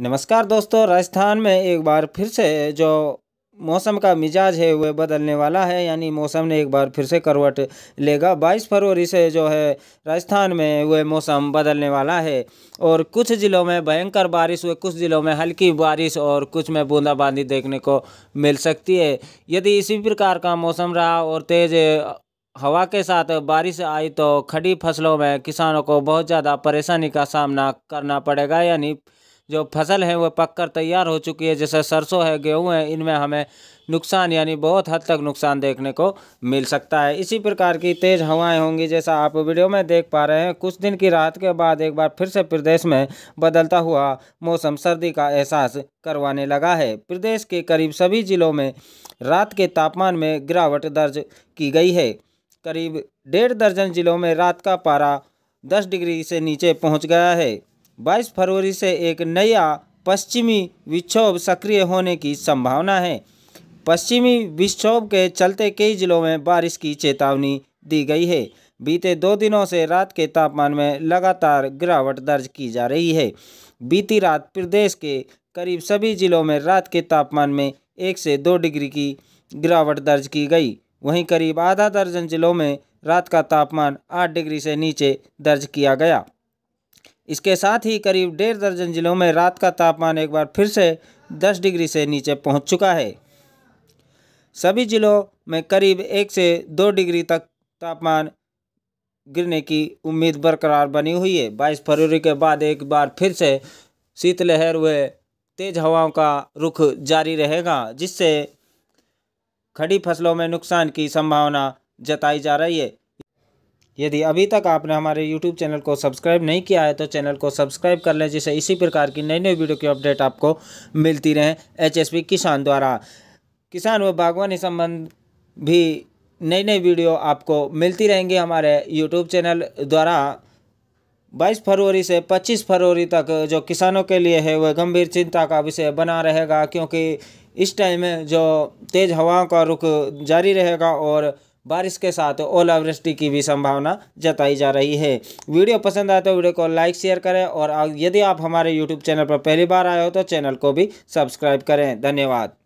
नमस्कार दोस्तों राजस्थान में एक बार फिर से जो मौसम का मिजाज है वह बदलने वाला है यानी मौसम ने एक बार फिर से करवट लेगा 22 फरवरी से जो है राजस्थान में वह मौसम बदलने वाला है और कुछ ज़िलों में भयंकर बारिश हुए कुछ ज़िलों में हल्की बारिश और कुछ में बूंदाबांदी देखने को मिल सकती है यदि इसी प्रकार का मौसम रहा और तेज़ हवा के साथ बारिश आई तो खड़ी फसलों में किसानों को बहुत ज़्यादा परेशानी का सामना करना पड़ेगा यानी जो फसल है वह पककर तैयार हो चुकी है जैसे सरसों है गेहूँ है इनमें हमें नुकसान यानी बहुत हद तक नुकसान देखने को मिल सकता है इसी प्रकार की तेज़ हवाएं होंगी जैसा आप वीडियो में देख पा रहे हैं कुछ दिन की राहत के बाद एक बार फिर से प्रदेश में बदलता हुआ मौसम सर्दी का एहसास करवाने लगा है प्रदेश के करीब सभी ज़िलों में रात के तापमान में गिरावट दर्ज की गई है करीब डेढ़ दर्जन ज़िलों में रात का पारा दस डिग्री से नीचे पहुँच गया है 22 फरवरी से एक नया पश्चिमी विक्षोभ सक्रिय होने की संभावना है पश्चिमी विक्षोभ के चलते कई जिलों में बारिश की चेतावनी दी गई है बीते दो दिनों से रात के तापमान में लगातार गिरावट दर्ज की जा रही है बीती रात प्रदेश के करीब सभी जिलों में रात के तापमान में एक से दो डिग्री की गिरावट दर्ज की गई वहीं करीब आधा दर्जन जिलों में रात का तापमान आठ डिग्री से नीचे दर्ज किया गया इसके साथ ही करीब डेढ़ दर्जन जिलों में रात का तापमान एक बार फिर से 10 डिग्री से नीचे पहुंच चुका है सभी जिलों में करीब एक से दो डिग्री तक तापमान गिरने की उम्मीद बरकरार बनी हुई है बाईस फरवरी के बाद एक बार फिर से शीतलहर हुए तेज हवाओं का रुख जारी रहेगा जिससे खड़ी फसलों में नुकसान की संभावना जताई जा रही है यदि अभी तक आपने हमारे YouTube चैनल को सब्सक्राइब नहीं किया है तो चैनल को सब्सक्राइब कर लें जिससे इसी प्रकार की नई नई वीडियो की अपडेट आपको मिलती रहे पी किसान द्वारा किसान व बागवानी संबंध भी नई नई वीडियो आपको मिलती रहेंगी हमारे यूट्यूब चैनल द्वारा 22 फरवरी से 25 फरवरी तक जो किसानों के लिए है वह गंभीर चिंता का विषय बना रहेगा क्योंकि इस टाइम जो तेज़ हवाओं का रुख जारी रहेगा और बारिश के साथ ओलावृष्टि की भी संभावना जताई जा रही है वीडियो पसंद आए तो वीडियो को लाइक शेयर करें और यदि आप हमारे यूट्यूब चैनल पर पहली बार आए हो तो चैनल को भी सब्सक्राइब करें धन्यवाद